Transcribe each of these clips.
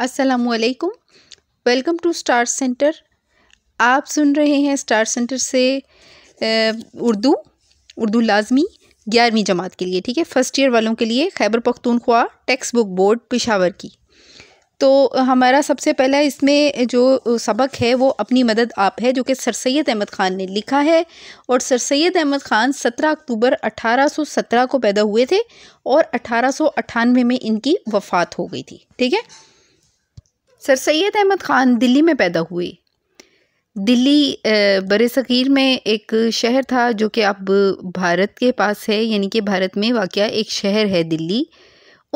असलकुम welcome to star centre आप सुन रहे हैं स्टार सेंटर से उर्दू उर्दू लाजमी ग्यारहवीं जमात के लिए ठीक है फ़र्स्ट ईयर वालों के लिए Khyber Pakhtunkhwa text book board Peshawar की तो हमारा सबसे पहला इसमें जो सबक है वो अपनी मदद आप है जो कि सर सैद अहमद ख़ान ने लिखा है और सर सैद अहमद ख़ान 17 अक्टूबर 1817 को पैदा हुए थे और अठारह में इनकी वफ़ात हो गई थी ठीक है सर सैद अहमद ख़ान दिल्ली में पैदा हुए दिल्ली बर सग़ीर में एक शहर था जो कि अब भारत के पास है यानी कि भारत में वाक़ एक शहर है दिल्ली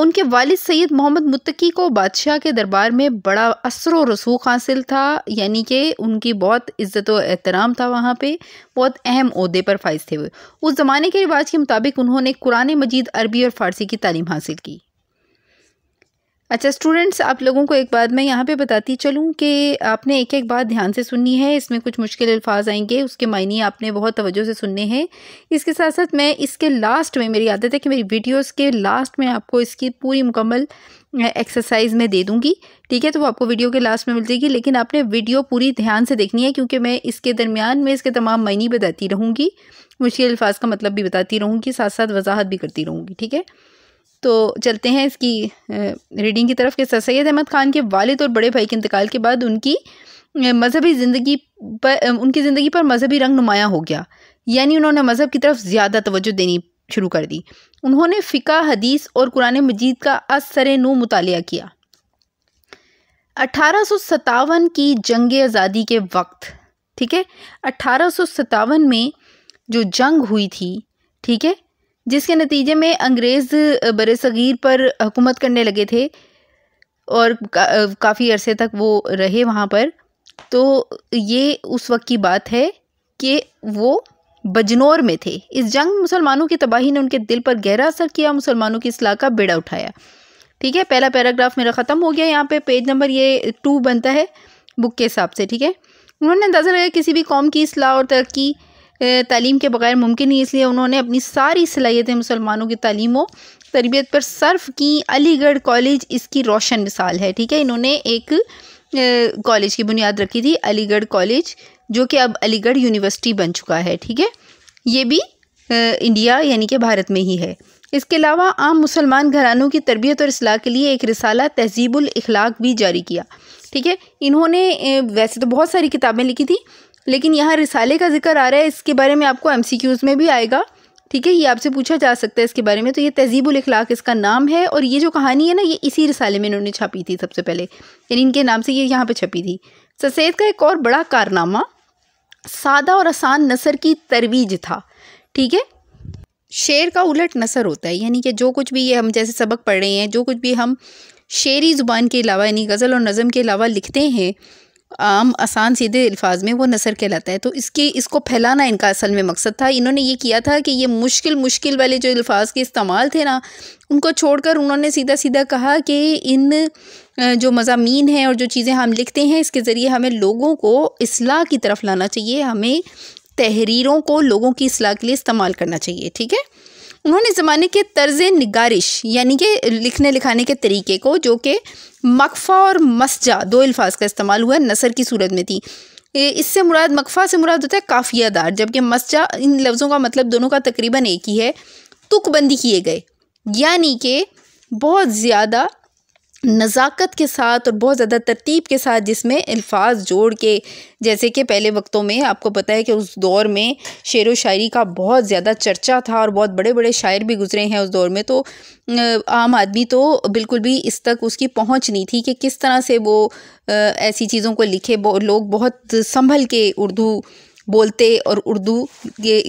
उनके वालिद सैयद मोहम्मद मुत्तकी को बादशाह के दरबार में बड़ा असर व रसूख हासिल था यानी कि उनकी बहुत इज़्ज़त और एहतराम था वहाँ पे बहुत अहम अहदे पर फाइज थे हुए उस ज़माने के रिवाज के मुताबिक उन्होंने कुरान मजीद अरबी और फ़ारसी की तालीम हासिल की अच्छा स्टूडेंट्स आप लोगों को एक बात मैं यहाँ पे बताती चलूँ कि आपने एक एक बात ध्यान से सुननी है इसमें कुछ मुश्किल अल्फाज आएंगे उसके मायने आपने बहुत तवज्जो से सुनने हैं इसके साथ साथ मैं इसके लास्ट में मेरी आदत है कि मेरी वीडियोस के लास्ट में आपको इसकी पूरी मुकम्मल एक्सरसाइज में दे दूँगी ठीक है तो वो आपको वीडियो के लास्ट में मिल जाएगी लेकिन आपने वीडियो पूरी ध्यान से देखनी है क्योंकि मैं इसके दरमियान में इसके तमाम मायने बताती रहूँगी मुश्किल अल्फाज का मतलब भी बताती रहूँगी साथ साथ वजाहत भी करती रहूँगी ठीक है तो चलते हैं इसकी रीडिंग की तरफ कि सर सैद अहमद ख़ान के वालिद और बड़े भाई के इंतकाल के बाद उनकी मजहबी ज़िंदगी पर उनकी ज़िंदगी पर मजहबी रंग नुमाया हो गया यानी उन्होंने मज़हब की तरफ ज़्यादा तोज्जो देनी शुरू कर दी उन्होंने फ़िका हदीस और कुरान मजीद का असर नू मुताल किया अठारह की जंग आज़ादी के वक्त ठीक है अठारह में जो जंग हुई थी ठीक है जिसके नतीजे में अंग्रेज़ बरसीर पर हुकूमत करने लगे थे और का, काफ़ी अरसे तक वो रहे वहाँ पर तो ये उस वक्त की बात है कि वो बजनौर में थे इस जंग मुसलमानों की तबाही ने उनके दिल पर गहरा असर किया मुसलमानों की असलाह का बेड़ा उठाया ठीक है पहला पैराग्राफ मेरा ख़त्म हो गया यहाँ पे पेज नंबर ये टू बनता है बुक के हिसाब से ठीक है उन्होंने अंदाज़ा लगाया किसी भी कौम की असलाह और तरक्की तालीम के बगैर मुमकिन नहीं इसलिए उन्होंने अपनी सारी सलाहियतें मुसलमानों की तलीमों व तरबियत पर सर्फ की अलीगढ़ कॉलेज इसकी रोशन मिसाल है ठीक है इन्होंने एक कॉलेज की बुनियाद रखी थी अलीगढ़ कॉलेज जो कि अब अलीगढ़ यूनिवर्सिटी बन चुका है ठीक है ये भी इंडिया यानी कि भारत में ही है इसके अलावा आम मुसलमान घरानों की तरबियत और असलाह के लिए एक रिसाला तहजीबुल अखलाक भी जारी किया ठीक है इन्होंने वैसे तो बहुत सारी किताबें लिखी थी लेकिन यहाँ रिसाले का जिक्र आ रहा है इसके बारे में आपको एम में भी आएगा ठीक है ये आपसे पूछा जा सकता है इसके बारे में तो ये तहजीबुल इसका नाम है और ये जो कहानी है ना ये इसी रिसाले में इन्होंने छापी थी सबसे पहले यानी इनके नाम से ये यहाँ पे छपी थी ससैद का एक और बड़ा कारनामा सादा और आसान नसर की तरवीज था ठीक है शेर का उलट नसर होता है यानी कि जो कुछ भी ये हम जैसे सबक पढ़ रहे हैं जो कुछ भी हम शेरी ज़ुबान के अलावा यानी गज़ल और नज़म के अलावा लिखते हैं आम आसान सीधे अल्फाज में वो नसर कहलाता है तो इसके इसको फैलाना इनका असल में मकसद था इन्होंने ये किया था कि ये मुश्किल मुश्किल वाले जो अल्फाज के इस्तेमाल थे ना उनको छोड़कर उन्होंने सीधा सीधा कहा कि इन जो मजामी हैं और जो चीज़ें हम लिखते हैं इसके ज़रिए हमें लोगों को असलाह की तरफ लाना चाहिए हमें तहरीरों को लोगों की असलाह के लिए इस्तेमाल करना चाहिए ठीक है उन्होंने ज़माने के तर्ज निगारिश यानी कि लिखने लिखाने के तरीके को जो कि मकफ़ा और मस्जा दो अल्फाज का इस्तेमाल हुआ नसर की सूरत में थी इससे मुराद मकफ़ा से मुराद होता है काफ़ियादार जबकि मस्जा इन लफ्ज़ों का मतलब दोनों का तकरीबन एक ही है तुकबंदी किए गए यानी कि बहुत ज़्यादा नज़ाकत के साथ और बहुत ज़्यादा तरतीब के साथ जिसमें अल्फाज जोड़ के जैसे कि पहले वक्तों में आपको पता है कि उस दौर में शेर व शायरी का बहुत ज़्यादा चर्चा था और बहुत बड़े बड़े शायर भी गुजरे हैं उस दौर में तो आम आदमी तो बिल्कुल भी इस तक उसकी पहुंच नहीं थी कि किस तरह से वो ऐसी चीज़ों को लिखे लोग बहुत संभल के उर्दू बोलते और उर्दू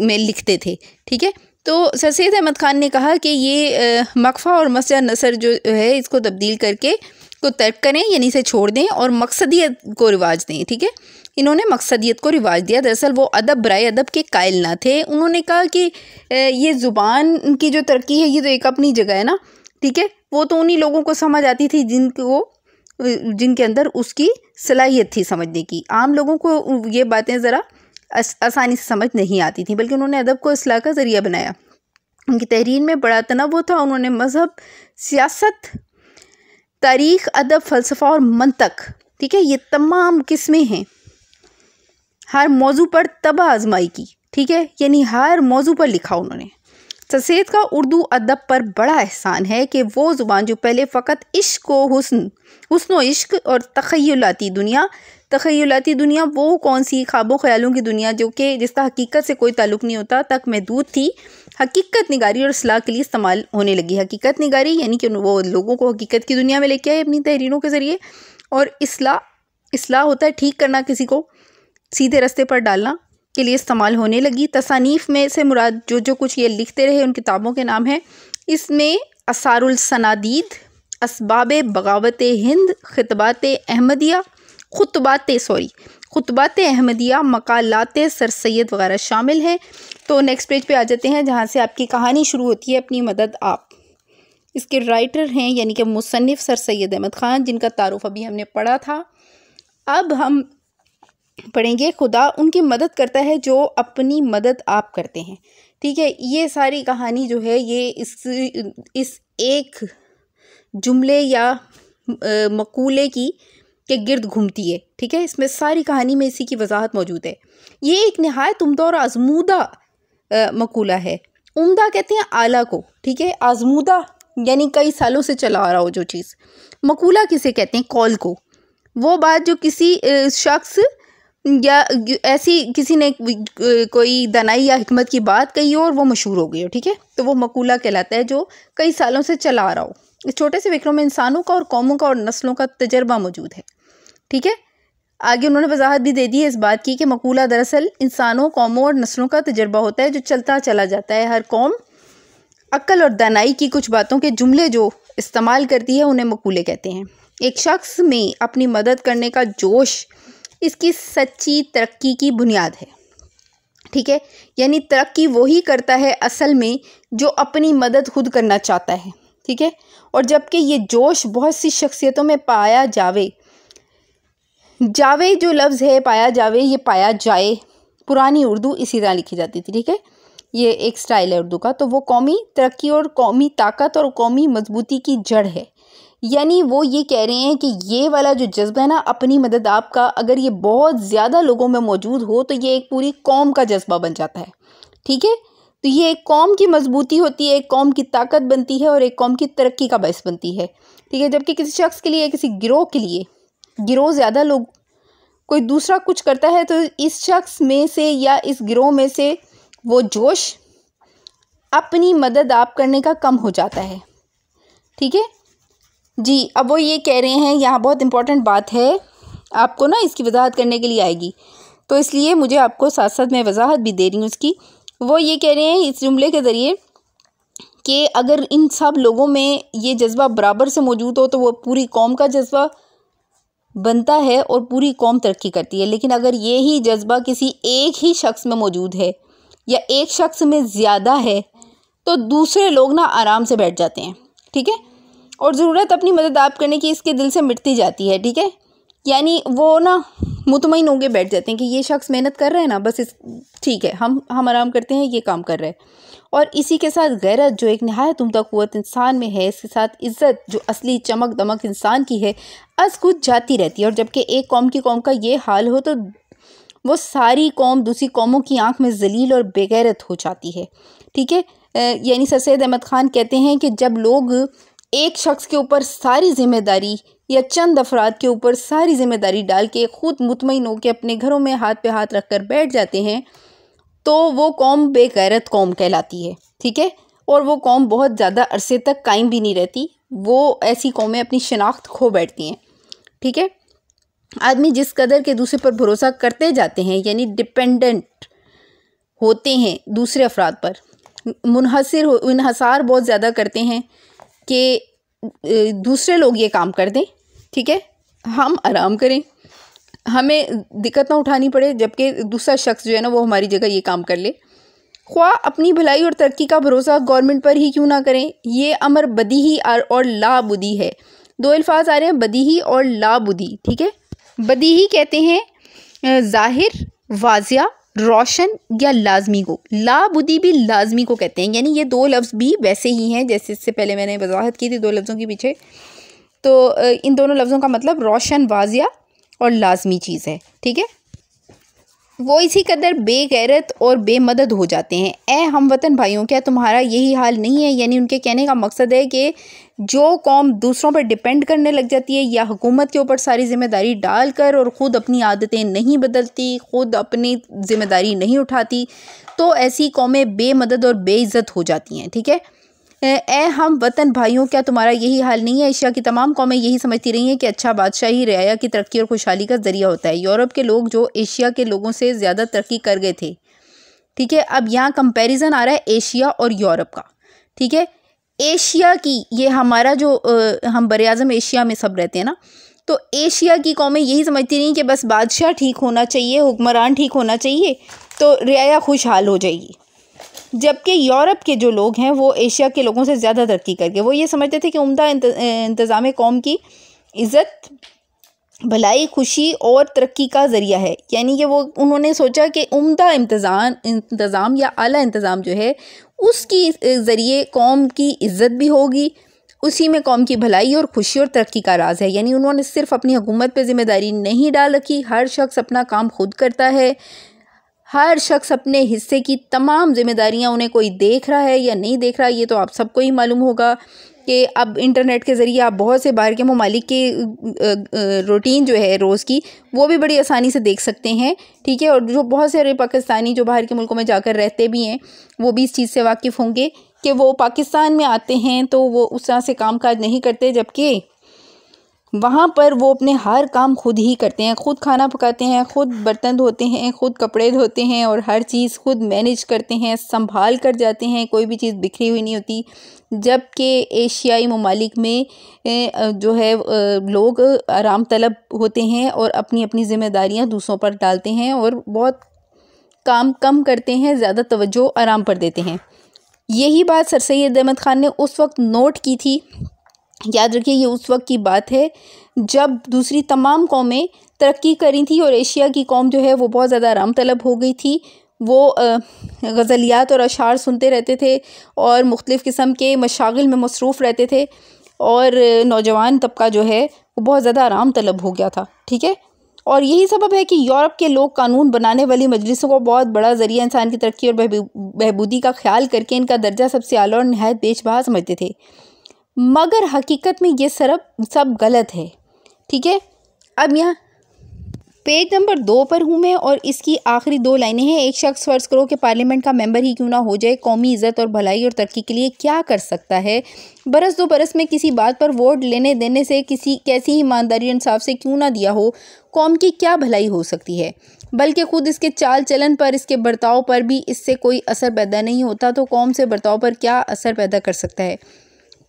में लिखते थे ठीक है तो सर सैद अहमद ख़ान ने कहा कि ये मकफ़ा और मसजा नसर जो है इसको तब्दील करके को तर्क करें यानी इसे छोड़ दें और मकसदियत को रिवाज दें ठीक है इन्होंने मकसदियत को रिवाज दिया दरअसल वो अदब बरए अदब के कायल ना थे उन्होंने कहा कि ये ज़ुबान की जो तरक्की है ये तो एक अपनी जगह है ना ठीक है वो तो उन्हीं लोगों को समझ आती थी जिनको जिनके अंदर उसकी सलाहियत थी समझने की आम लोगों को ये बातें ज़रा आसानी से समझ नहीं आती थी बल्कि उन्होंने अदब को असलाह का ज़रिया बनाया उनकी तहरीर में बड़ा तनव था उन्होंने मज़हब सियासत तारीख अदब फ़लसफ़ा और मनतक ठीक है ये तमाम किस्में हैं हर मौजू पर तबाह आजमाई की ठीक है यानी हर मौजू पर लिखा उन्होंने ससेद का उर्दू अदब पर बड़ा एहसान है कि वो ज़ुबान जो पहले फ़कत इश्क व हुस्न हुस्न व इश्क और तखयलाती दुनिया तखयलाती दुनिया वो कौन सी ख्वाबों ख्यालों की दुनिया जो कि जिसका हकीकत से कोई ताल्लुक नहीं होता तक महदूद थी हकीकत निगारी और असलाह के लिए इस्तेमाल होने लगी हकीकत निगारी यानी कि वो लोगों को हकीकत की दुनिया में लेके आए अपनी तहरीरों के ज़रिए और असलाह असलाह होता है ठीक करना किसी को सीधे रस्ते पर डालना के लिए इस्तेमाल होने लगी तसानीफ़ में से मुराद जो जो कुछ ये लिखते रहे उन किताबों के नाम हैं इसमें असारुलसनादीद इसबाब बगावत हिंद खतबात अहमदिया खुतबात सॉरी खुतबात अहमदिया मकालत सर सैद वगैरह शामिल हैं तो नेक्स्ट पेज पे आ जाते हैं जहाँ से आपकी कहानी शुरू होती है अपनी मदद आप इसके राइटर हैं यानी कि मुसनफ़ सर सैद अहमद ख़ान जिनका तारुफ अभी हमने पढ़ा था अब हम पढ़ेंगे खुदा उनकी मदद करता है जो अपनी मदद आप करते हैं ठीक है ये सारी कहानी जो है ये इस इस एक जुमले या मकूले की के गिर्द घूमती है ठीक है इसमें सारी कहानी में इसी की वजाहत मौजूद है ये एक नहायत उमदा और आजमूदा मकूला है उमदा कहते हैं आला को ठीक है आजमूदा यानी कई सालों से चला आ रहा हो जो चीज़ मकूला किसे कहते हैं कॉल को वो बात जो किसी शख्स या ऐसी किसी ने कोई दनाई या हमत की बात कही हो और वो मशहूर हो गई हो ठीक है तो वो मकूला कहलाता है जो कई सालों से चला आ रहा हो इस छोटे से विक्रम में इंसानों का और कौमों का और नस्लों का तजर्बा मौजूद है ठीक है आगे उन्होंने वजाहत भी दे दी है इस बात की कि मकूला दरअसल इंसानों कौमों और नस्लों का तजर्बा होता है जो चलता चला जाता है हर कौम अक्ल और दानाई की कुछ बातों के जुमले जो इस्तेमाल करती है उन्हें मकूले कहते हैं एक शख्स में अपनी मदद करने का जोश इसकी सच्ची तरक्की की बुनियाद है ठीक है यानी तरक्की वही करता है असल में जो अपनी मदद खुद करना चाहता है ठीक है और जबकि ये जोश बहुत सी शख्सियतों में पाया जावे जावे जो लफ्ज़ है पाया जावे ये पाया जाए पुरानी उर्दू इसी तरह लिखी जाती थी ठीक है ये एक स्टाइल है उर्दू का तो वो कौमी तरक्की और कौमी ताकत और कौमी मजबूती की जड़ है यानी वो ये कह रहे हैं कि ये वाला जो जज्बा है ना अपनी मदद आपका अगर ये बहुत ज़्यादा लोगों में मौजूद हो तो ये एक पूरी कौम का जज्बा बन जाता है ठीक है तो ये एक कौम की मजबूती होती है एक कौम की ताकत बनती है और एक कौम की तरक्की का बहस बनती है ठीक है जबकि किसी शख्स के लिए किसी गिरोह के लिए गिरोह ज़्यादा लोग कोई दूसरा कुछ करता है तो इस शख्स में से या इस गिरोह में से वो जोश अपनी मदद आप करने का कम हो जाता है ठीक है जी अब वो ये कह रहे हैं यहाँ बहुत इंपॉर्टेंट बात है आपको ना इसकी वजाहत करने के लिए आएगी तो इसलिए मुझे आपको साथ साथ मैं वजाहत भी दे रही हूँ उसकी वो ये कह रहे हैं इस जुमले के ज़रिए कि अगर इन सब लोगों में ये जज्बा बराबर से मौजूद हो तो वो पूरी कौम का जज्बा बनता है और पूरी कौम तरक्की करती है लेकिन अगर ये ही जज्बा किसी एक ही शख्स में मौजूद है या एक शख्स में ज़्यादा है तो दूसरे लोग ना आराम से बैठ जाते हैं ठीक है और ज़रूरत अपनी मदद आप करने की इसके दिल से मिटती जाती है ठीक है यानी वो ना मुतमिन होंगे बैठ जाते हैं कि ये शख्स मेहनत कर रहे हैं ना बस इस ठीक है हम हम आराम करते हैं ये काम कर रहे हैं और इसी के साथ गैरत जो एक नहायत उमदा क़वत इंसान में है इसके साथ इज़्ज़त जो असली चमक दमक इंसान की है अस कुछ जाती रहती है और जबकि एक कौम की कौम का ये हाल हो तो वो सारी कौम दूसरी कौमों की आँख में जलील और बेगैरत हो जाती है ठीक है यानी सर सैद अहमद ख़ान कहते हैं कि जब लोग एक शख्स के ऊपर सारी जिम्मेदारी या चंद अफराद के ऊपर सारी जिम्मेदारी डाल के ख़ुद मुतमिन होकर अपने घरों में हाथ पे हाथ रख कर बैठ जाते हैं तो वो कौम बेगैरत कौम कहलाती है ठीक है और वो कौम बहुत ज़्यादा अरसे तक कायम भी नहीं रहती वो ऐसी कौमें अपनी शनाख्त खो बैठती हैं ठीक है आदमी जिस कदर के दूसरे पर भरोसा करते जाते हैं यानी डिपेंडेंट होते हैं दूसरे अफराद पर मुनहसर हो इनहसार बहुत ज़्यादा करते हैं कि दूसरे लोग ये काम कर दें ठीक है हम आराम करें हमें दिक्कत ना उठानी पड़े जबकि दूसरा शख्स जो है ना वो हमारी जगह ये काम कर ले ख्वा अपनी भलाई और तरक्की का भरोसा गवर्नमेंट पर ही क्यों ना करें ये अमर ही और लाबुदी है दो अल्फाज आ रहे हैं बदीही और लाबुदी ठीक है ही कहते हैं ज़ाहिर वाजिया रोशन या लाजमी को लाबुदी भी लाजमी को कहते हैं यानी ये दो लफ्ज़ भी वैसे ही हैं जैसे इससे पहले मैंने वजाहत की थी दो लफ्ज़ों के पीछे तो इन दोनों लफ्ज़ों का मतलब रोशन वाजिया और लाजमी चीज़ है ठीक है वो इसी कदर बेगैरत और बेमदद हो जाते हैं ए हम वतन भाइयों क्या तुम्हारा यही हाल नहीं है यानी उनके कहने का मकसद है कि जो कौम दूसरों पर डिपेंड करने लग जाती है या हुकूमत के ऊपर सारी ज़िम्मेदारी डालकर और ख़ुद अपनी आदतें नहीं बदलती ख़ुद अपनी ज़िम्मेदारी नहीं उठाती तो ऐसी कौमें बेमदद और बेइज़्ज़त हो जाती हैं ठीक है थीके? ए हम वतन भाइयों क्या तुम्हारा यही हाल नहीं है एशिया की तमाम कौमें यही समझती रही हैं कि अच्छा बादशाह ही रियाया की तरक्की और खुशहाली का ज़रिया होता है यूरोप के लोग जो एशिया के लोगों से ज़्यादा तरक्की कर गए थे ठीक है अब यहाँ कंपैरिजन आ रहा है एशिया और यूरोप का ठीक है एशिया की ये हमारा जो आ, हम बर अज़म एशिया में सब रहते हैं ना तो एशिया की कौमें यही समझती रहीं कि बस बादशाह ठीक होना चाहिए हुक्मरान ठीक होना चाहिए तो रियाया खुशहाल हो जाएगी जबकि यूरोप के जो लोग हैं वो एशिया के लोगों से ज़्यादा तरक्की करके वो ये समझते थे कि उमदा इंतज़ाम कौम की इज़्ज़त भलाई खुशी और तरक्की का ज़रिया है यानी कि वो उन्होंने सोचा कि उमदा इंतज़ाम इंतज़ाम या आला इंतज़ाम जो है उसकी ज़रिए कौम की इज़्ज़त भी होगी उसी में कौम की भलाई और खुशी और तरक्की का राज है यानी उन्होंने सिर्फ अपनी हुकूमत पर ज़िम्मेदारी नहीं डाल रखी हर शख्स अपना काम खुद करता है हर शख्स अपने हिस्से की तमाम जिम्मेदारियां उन्हें कोई देख रहा है या नहीं देख रहा ये तो आप सबको ही मालूम होगा कि अब इंटरनेट के ज़रिए आप बहुत से बाहर के ममालिक के रूटीन जो है रोज़ की वो भी बड़ी आसानी से देख सकते हैं ठीक है और जो बहुत सारे पाकिस्तानी जो बाहर के मुल्कों में जाकर रहते भी हैं वो भी इस चीज़ से वाकिफ़ होंगे कि वो पाकिस्तान में आते हैं तो वो उस तरह से काम काज नहीं करते जबकि वहाँ पर वो अपने हर काम खुद ही करते हैं खुद खाना पकाते हैं खुद बर्तन धोते हैं खुद कपड़े धोते हैं और हर चीज़ खुद मैनेज करते हैं संभाल कर जाते हैं कोई भी चीज़ बिखरी हुई नहीं होती जबकि एशियाई ममालिक में जो है लोग आराम तलब होते हैं और अपनी अपनी ज़िम्मेदारियाँ दूसरों पर डालते हैं और बहुत काम कम करते हैं ज़्यादा तवज्जो आराम पर देते हैं यही बात सर सैद अहमद ख़ान ने उस वक्त नोट की थी याद रखिए ये उस वक्त की बात है जब दूसरी तमाम कौमें तरक्की करी थी और एशिया की कौम जो है वो बहुत ज़्यादा आराम तलब हो गई थी वो गज़लियात और अशार सुनते रहते थे और मुख्तलिफ़ किस्म के मशागिल में मसरूफ़ रहते थे और नौजवान तबका जो है वो बहुत ज़्यादा आराम तलब हो गया था ठीक है और यही सबब है कि यूरोप के लोग कानून बनाने वाली मजलिसों को बहुत बड़ा ज़रिया इंसान की तरक्की और बहबूदी का ख्याल करके इनका दर्जा सबसे आला और नहायत बेचबाह समझते थे मगर हकीकत में ये सरब सब गलत है ठीक है अब यहाँ पेज नंबर दो पर हूँ मैं और इसकी आखिरी दो लाइनें हैं एक शख्स फर्ज करो कि पार्लियामेंट का मेंबर ही क्यों ना हो जाए कौमी इज़्ज़त और भलाई और तरक्की के लिए क्या कर सकता है बरस दो बरस में किसी बात पर वोट लेने देने से किसी कैसी ईमानदारी इंसाफ से क्यों ना दिया हो कौम की क्या भलाई हो सकती है बल्कि खुद इसके चाल चलन पर इसके बर्ताव पर भी इससे कोई असर पैदा नहीं होता तो कौम से बर्ताव पर क्या असर पैदा कर सकता है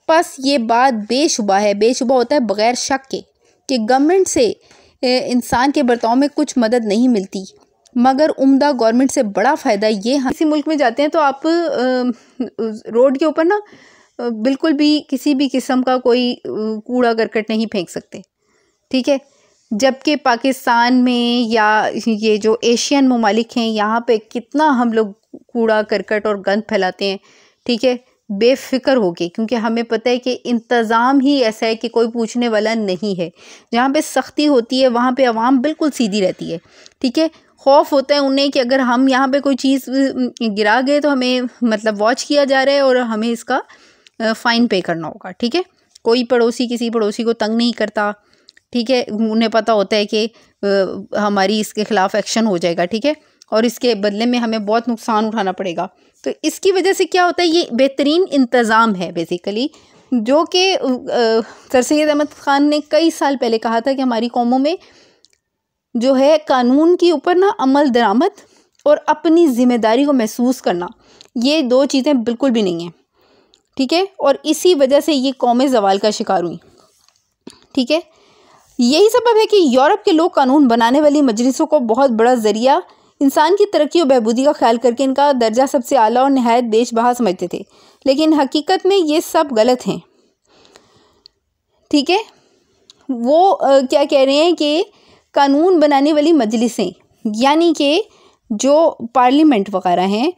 पास ये बात बेशुबा है बेशुबा होता है बग़ैर शक के कि गवर्नमेंट से इंसान के बर्ताव में कुछ मदद नहीं मिलती मगर उम्दा गवर्नमेंट से बड़ा फ़ायदा ये हम किसी मुल्क में जाते हैं तो आप रोड के ऊपर ना बिल्कुल भी किसी भी किस्म का कोई कूड़ा करकट नहीं फेंक सकते ठीक है जबकि पाकिस्तान में या ये जो एशियन ममालिक हैं यहाँ पे कितना हम लोग कूड़ा करकट और गंद फैलाते हैं ठीक है बेफिक्र होके क्योंकि हमें पता है कि इंतज़ाम ही ऐसा है कि कोई पूछने वाला नहीं है जहाँ पे सख्ती होती है वहाँ पे आवाम बिल्कुल सीधी रहती है ठीक है खौफ होता है उन्हें कि अगर हम यहाँ पे कोई चीज़ गिरा गए तो हमें मतलब वॉच किया जा रहा है और हमें इसका फ़ाइन पे करना होगा ठीक है कोई पड़ोसी किसी पड़ोसी को तंग नहीं करता ठीक है उन्हें पता होता है कि हमारी इसके ख़िलाफ़ एक्शन हो जाएगा ठीक है और इसके बदले में हमें बहुत नुकसान उठाना पड़ेगा तो इसकी वजह से क्या होता है ये बेहतरीन इंतज़ाम है बेसिकली जो कि सर सैद अहमद ख़ान ने कई साल पहले कहा था कि हमारी कौमों में जो है कानून के ऊपर ना अमल दरामद और अपनी ज़िम्मेदारी को महसूस करना ये दो चीज़ें बिल्कुल भी नहीं हैं ठीक है और इसी वजह से ये कौमें जवाल का शिकार हुई ठीक है यही सबब है कि यूरोप के लोग कानून बनाने वाली मजलिसों को बहुत बड़ा ज़रिया इंसान की तरक्की और बहबूदी का ख्याल करके इनका दर्जा सबसे आला और नहायत देश बहा समझते थे लेकिन हकीकत में ये सब गलत हैं ठीक है वो आ, क्या कह रहे हैं कि कानून बनाने वाली मजलिसें यानी कि जो पार्लियामेंट वगैरह हैं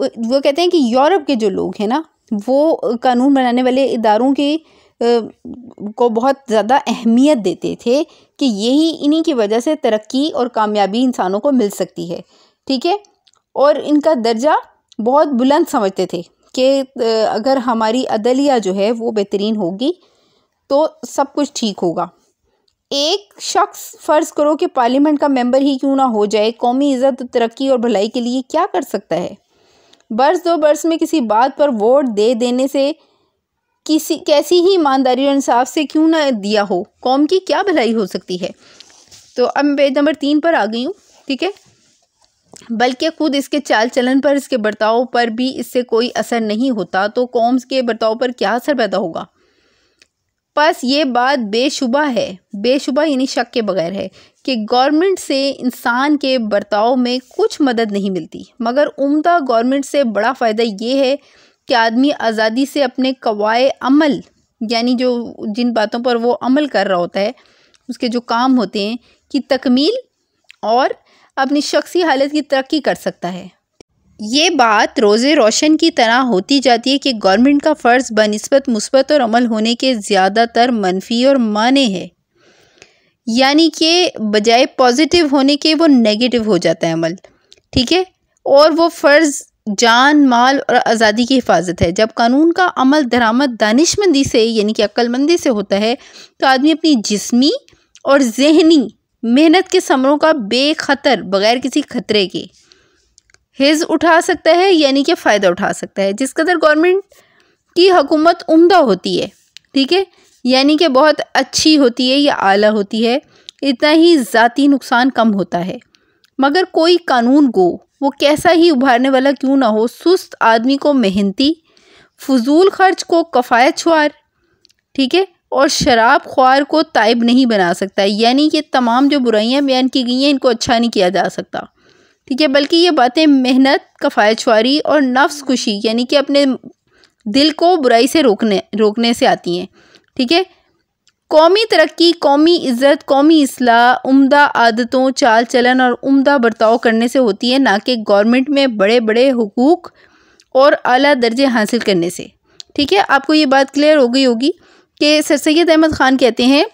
वो कहते हैं कि यूरोप के जो लोग हैं ना वो कानून बनाने वाले इदारों के को बहुत ज़्यादा अहमियत देते थे कि यही इन्हीं की वजह से तरक्की और कामयाबी इंसानों को मिल सकती है ठीक है और इनका दर्जा बहुत बुलंद समझते थे कि अगर हमारी अदलिया जो है वो बेहतरीन होगी तो सब कुछ ठीक होगा एक शख्स फ़र्ज़ करो कि पार्लियामेंट का मेंबर ही क्यों ना हो जाए कौमी इज़्ज़त तरक्की और भलाई के लिए क्या कर सकता है बर्स दो बर्स में किसी बात पर वोट दे देने से किसी कैसी ही ईमानदारी और इंसाफ से क्यों ना दिया हो कौम की क्या भलाई हो सकती है तो अब मैं पेज नंबर तीन पर आ गई हूँ ठीक है बल्कि खुद इसके चाल चलन पर इसके बर्ताव पर भी इससे कोई असर नहीं होता तो कौम के बर्ताव पर क्या असर पैदा होगा बस ये बात बेशुबा है बेशुबा यानी शक के बगैर है कि गवर्नमेंट से इंसान के बर्ताव में कुछ मदद नहीं मिलती मगर उम्दा गवर्नमेंट से बड़ा फ़ायदा ये है कि आदमी आज़ादी से अपने कवाए अमल यानी जो जिन बातों पर वो अमल कर रहा होता है उसके जो काम होते हैं कि तकमील और अपनी शख्सी हालत की तरक्की कर सकता है ये बात रोज़े रोशन की तरह होती जाती है कि गवर्नमेंट का फ़र्ज़ बनस्बत मुस्बत और अमल होने के ज़्यादातर मनफी और माने है यानी कि बजाय पॉजिटिव होने के वो नेगेटिव हो जाता है अमल ठीक है और वो फ़र्ज़ जान माल और आज़ादी की हिफाजत है जब कानून का अमल दरामद दानिशमंदी से यानी कि अक्लमंदी से होता है तो आदमी अपनी जिस्मी और जहनी मेहनत के समरों का बेखतर बगैर किसी खतरे के हिज उठा सकता है यानी कि फ़ायदा उठा सकता है जिस कदर गवर्नमेंट की हुकूमत उमदा होती है ठीक है यानी कि बहुत अच्छी होती है या आला होती है इतना ही ज़ाती नुकसान कम होता है मगर कोई कानून गो वो कैसा ही उभारने वाला क्यों ना हो सुस्त आदमी को मेहनती फजूल खर्च को कफ़ायत छुआर ठीक है और शराब ख्वार को ताइब नहीं बना सकता यानी ये तमाम जो बुराइयाँ बयान की गई हैं इनको अच्छा नहीं किया जा सकता ठीक है बल्कि ये बातें मेहनत कफ़ायत छुआरी और नफ्स खुशी यानी कि अपने दिल को बुराई से रोकने रोकने से आती हैं ठीक है कौमी तरक्की कौमी इज़्ज़त कौमी असलाह उमदा आदतों चाल चलन और उमदा बर्ताव करने से होती है ना कि गवर्नमेंट में बड़े बड़े हकूक़ और अला दर्जे हासिल करने से ठीक है आपको ये बात क्लियर हो गई होगी कि सर सैद अहमद ख़ान कहते हैं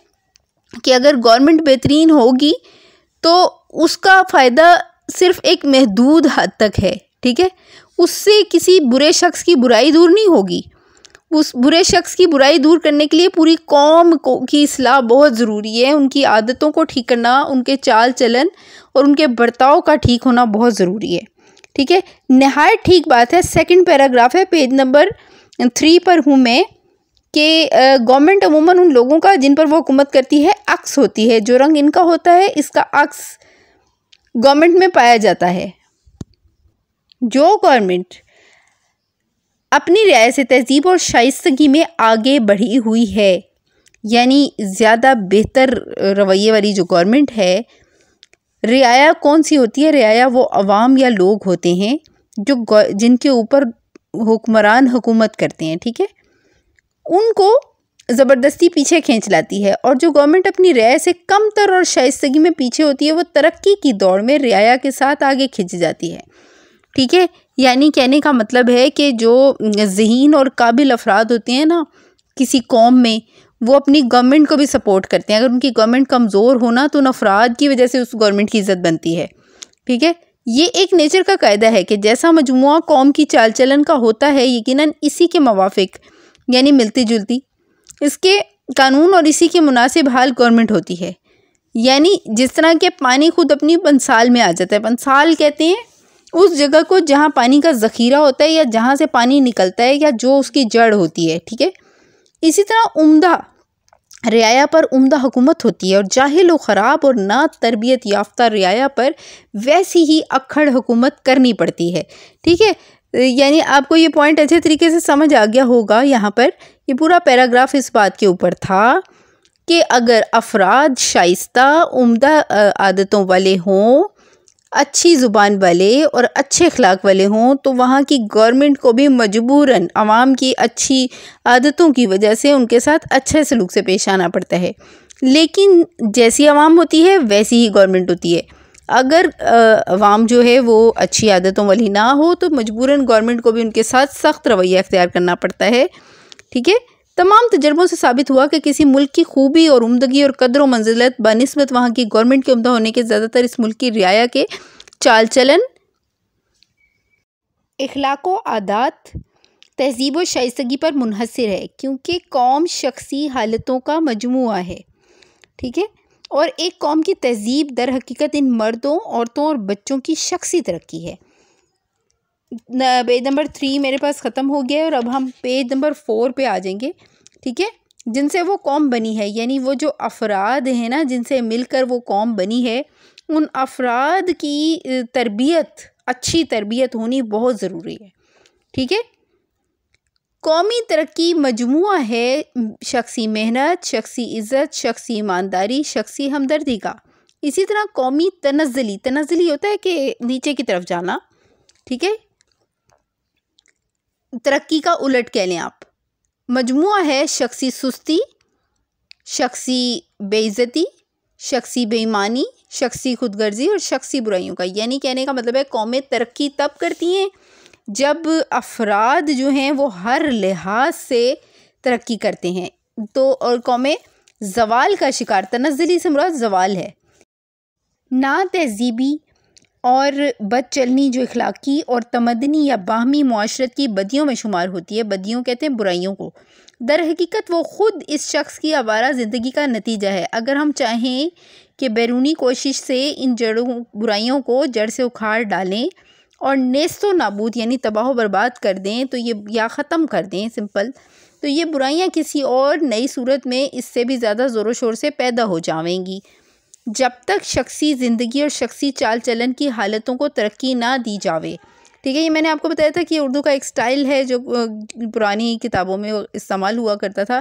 कि अगर गवर्नमेंट बेहतरीन होगी तो उसका फ़ायदा सिर्फ एक महदूद हद तक है ठीक है उससे किसी बुरे शख्स की बुराई दूर नहीं होगी उस बुरे शख्स की बुराई दूर करने के लिए पूरी कौम को की असलाह बहुत ज़रूरी है उनकी आदतों को ठीक करना उनके चाल चलन और उनके बर्ताव का ठीक होना बहुत ज़रूरी है ठीक है नहायत ठीक बात है सेकंड पैराग्राफ है पेज नंबर थ्री पर हूँ मैं कि गवर्नमेंट अमूमन उन लोगों का जिन पर वो हुकूमत करती है अक्स होती है जो रंग इनका होता है इसका अक्स गवर्नमेंट में पाया जाता है जो गवर्नमेंट अपनी रियायत तहजीब और शाइस्तगी में आगे बढ़ी हुई है यानी ज़्यादा बेहतर रवैये वाली जो गवर्नमेंट है रियाया कौन सी होती है रियाया वो आवाम या लोग होते हैं जो जिनके ऊपर हुक्मरान हुकूमत करते हैं ठीक है उनको ज़बरदस्ती पीछे खींच लाती है और जो गवर्नमेंट अपनी रियाय से कम तर और शाइस्तगी में पीछे होती है वो तरक्की की दौड़ में रियाया के साथ आगे खींच जाती है ठीक है यानी कहने का मतलब है कि जो जहीन और काबिल अफराद होते हैं ना किसी कौम में वो अपनी गवर्नमेंट को भी सपोर्ट करते हैं अगर उनकी गवर्नमेंट कमज़ोर हो ना तो उन अफराद की वजह से उस गवर्नमेंट की इज़्ज़त बनती है ठीक है ये एक नेचर का कायदा है कि जैसा मजमु कौम की चाल चलन का होता है यकीन इसी के मवाफिक यानी मिलती जुलती इसके कानून और इसी के मुनासिब हाल गवर्नमेंट होती है यानी जिस तरह के पानी खुद अपनी पंसाल में आ जाता है पंसाल कहते हैं उस जगह को जहाँ पानी का ज़ख़ीरा होता है या जहाँ से पानी निकलता है या जो उसकी जड़ होती है ठीक है इसी तरह उम्दा रियाया पर उम्दा हुकूमत होती है और जाहिल व ख़राब और ना तरबियत याफ्ता रियाया पर वैसी ही अखड़ हुकूमत करनी पड़ती है ठीक है यानी आपको ये पॉइंट अच्छे तरीके से समझ आ गया होगा यहाँ पर ये पूरा पैराग्राफ इस बात के ऊपर था कि अगर अफराद शाइस्ता उम्दा आदतों वाले हों अच्छी ज़ुबान वाले और अच्छे अखलाक वाले हों तो वहाँ की गवर्नमेंट को भी मजबूरन आवाम की अच्छी आदतों की वजह से उनके साथ अच्छे सलूक से पेश आना पड़ता है लेकिन जैसी आवाम होती है वैसी ही गवर्नमेंट होती है अगर आवाम जो है वो अच्छी आदतों वाली ना हो तो मजबूरन गवर्नमेंट को भी उनके साथ सख्त रवैया अख्तियार करना पड़ता है ठीक है तमाम तजर्बों से साबित हुआ कि किसी मुल्क की खूबी और उमदगी और कदर व मंजिलत बनस्बत वहाँ की गवर्नमेंट के उमदा होने के ज़्यादातर इस मुल्क की रियाया के चाल चलन अखलाक आदात तहजीब व शाइगी पर मुनहसर है क्योंकि कौम शख्सी हालतों का मजमू है ठीक है और एक कौम की तहजीब दर हकीकत इन मर्दों औरतों और बच्चों की शख्सी तरक्की है पेज नंबर थ्री मेरे पास ख़त्म हो गया है और अब हम पेज नंबर फोर पे आ जाएंगे ठीक है जिनसे वो कौम बनी है यानी वो जो अफराद हैं ना जिनसे मिलकर वो कौम बनी है उन अफराद की तरबियत अच्छी तरबियत होनी बहुत ज़रूरी है ठीक है कौमी तरक्की मजमू है शख्सी मेहनत शख्सी इज़्ज़त शख्सी ईमानदारी शख्सी हमदर्दी का इसी तरह कौमी तनजली तनजली होता है कि नीचे की तरफ जाना ठीक है तरक्की का उलट कह लें आप मजमू है शख्सी सुस्ती शख्सी बेइज्जती शख्सी बेईमानी शख्सी खुदगर्जी और शख्सी बुराइयों का यानी कहने का मतलब है कौमें तरक्की तब करती हैं जब अफराद जो हैं वो हर लिहाज से तरक्की करते हैं तो और कौमें जवाल का शिकार तनजली से मुराद जवाल है ना तहजीबी और बद चलनी जो इखलाकी और तमदनी या बाहमी माशरत की बदियों में शुमार होती है बदियों कहते हैं बुराइयों को दर हकीकत वो ख़ुद इस शख्स की आवारा ज़िंदगी का नतीजा है अगर हम चाहें कि बैरूनी कोशिश से इन जड़ों बुराइयों को जड़ से उखाड़ डालें और नेस्तो नाबूद यानी तबाह बर्बाद कर दें तो ये या ख़त्म कर दें सिंपल तो ये बुराइयाँ किसी और नई सूरत में इससे भी ज़्यादा ज़ोर शोर से पैदा हो जाएंगी जब तक शख्सी ज़िंदगी और शख्सी चाल चलन की हालतों को तरक्की ना दी जावे ठीक है ये मैंने आपको बताया था कि उर्दू का एक स्टाइल है जो पुरानी किताबों में इस्तेमाल हुआ करता था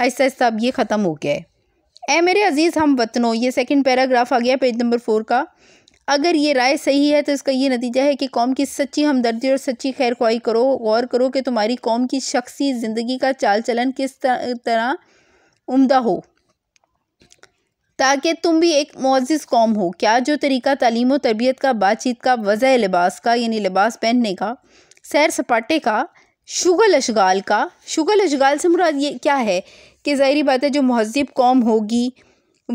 आहिस्ता आहिस्ता अब ये ख़त्म हो गया है ए मेरे अजीज़ हम वतनों ये सेकंड पैराग्राफ आ गया पेज नंबर फोर का अगर ये राय सही है तो इसका ये नतीजा है कि कौम की सच्ची हमदर्दी और सच्ची खैर ख्वाही करो गौर करो कि तुम्हारी कौम की शख्सी ज़िंदगी का चाल चलन किस तरह उमदा हो ताकि तुम भी एक मोज़ कौम हो क्या जो तरीका तलीम व तरबियत का बातचीत का वज़ लिबास का यानी लिबास पहनने का सैर सपाटे का शुगल अशगाल का शुगल अशगाल से मुराद ये क्या है कि ज़ाहरी बात है जो महजब कौम होगी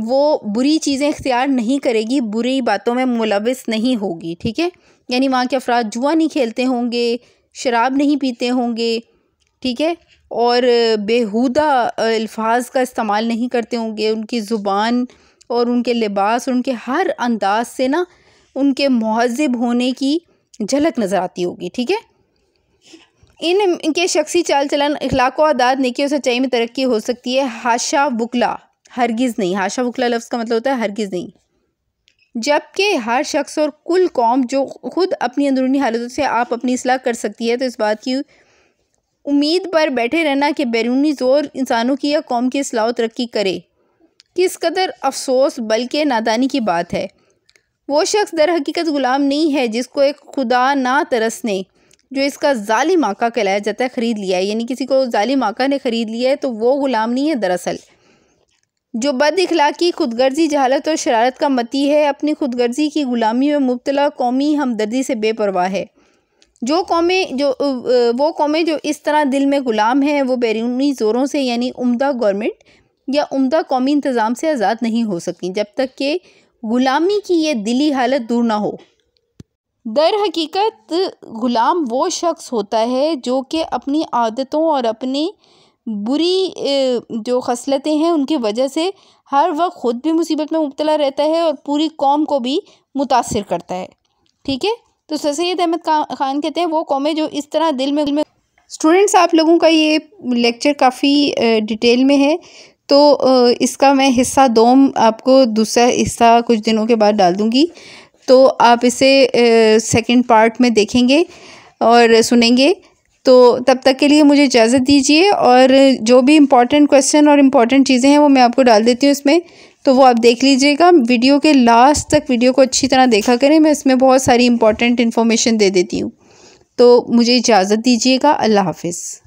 वो बुरी चीज़ें इख्तियार नहीं करेगी बुरी बातों में मुलविस नहीं होगी ठीक है यानी वहाँ के अफराद जुआ नहीं खेलते होंगे शराब नहीं पीते होंगे ठीक है और बेहूदा अल्फाज का इस्तेमाल नहीं करते होंगे उनकी ज़ुबान और उनके लिबास उनके हर अंदाज से ना उनके महजब होने की झलक नज़र आती होगी ठीक है इन इनके शख्सी चाल चलन अखलाक आदात नेकी और सच्चाई में तरक्की हो सकती है हाशा बुकला हरगिज़ नहीं हाशा बुकला लफ्ज़ का मतलब होता है हरगिज़ नहीं जबकि हर शख्स और कुल कौम जो खुद अपनी अंदरूनी हालतों से आप अपनी असलाह कर सकती है तो इस बात की उम्मीद पर बैठे रहना कि बैरूनी ज़ोर इंसानों की या कौम की असलाह तरक्की करे किस कदर अफसोस बल्कि नादानी की बात है वो शख्स दर हकीकत ग़ुलाम नहीं है जिसको एक खुदा ना तरस ने जो इसका जाली माका कहलाया जाता है ख़रीद लिया है यानी किसी को जाली माका ने ख़रीद लिया है तो वो ग़ुलाम नहीं है दरअसल जो बद अखलाकी खुदगर्जी जहालत और शरारत का मती है अपनी खुदगर्जी की ग़ुलामी में मुबतला कौमी हमदर्दी से बेपरवाह है जो कौमें जो वो कौमें जो इस तरह दिल में ग़ुलाम हैं वो बैरूनी ज़ोरों से यानी उम्दा गवर्नमेंट या उम्दा कौमी इंतज़ाम से आज़ाद नहीं हो सकती जब तक कि ग़ुलामी की ये दिली हालत दूर ना हो दर हकीकत ग़ुलाम वो शख्स होता है जो कि अपनी आदतों और अपनी बुरी जो खसलतें हैं उनकी वजह से हर वक्त ख़ुद भी मुसीबत में मुबतला रहता है और पूरी कौम को भी मुतासर करता है ठीक है तो सर सैद अहमद खान कहते हैं वो कौमें जो इस तरह दिल में, दिल में स्टूडेंट्स आप लोगों का ये लेक्चर काफ़ी डिटेल में है तो इसका मैं हिस्सा दोम आपको दूसरा हिस्सा कुछ दिनों के बाद डाल दूँगी तो आप इसे सेकेंड पार्ट में देखेंगे और सुनेंगे तो तब तक के लिए मुझे इजाज़त दीजिए और जो भी इम्पॉर्टेंट क्वेश्चन और इम्पॉर्टेंट चीज़ें हैं वो मैं आपको डाल देती हूँ इसमें तो वो आप देख लीजिएगा वीडियो के लास्ट तक वीडियो को अच्छी तरह देखा करें मैं इसमें बहुत सारी इंपॉर्टेंट इन्फॉर्मेशन दे देती हूँ तो मुझे इजाज़त दीजिएगा अल्लाह हाफिज़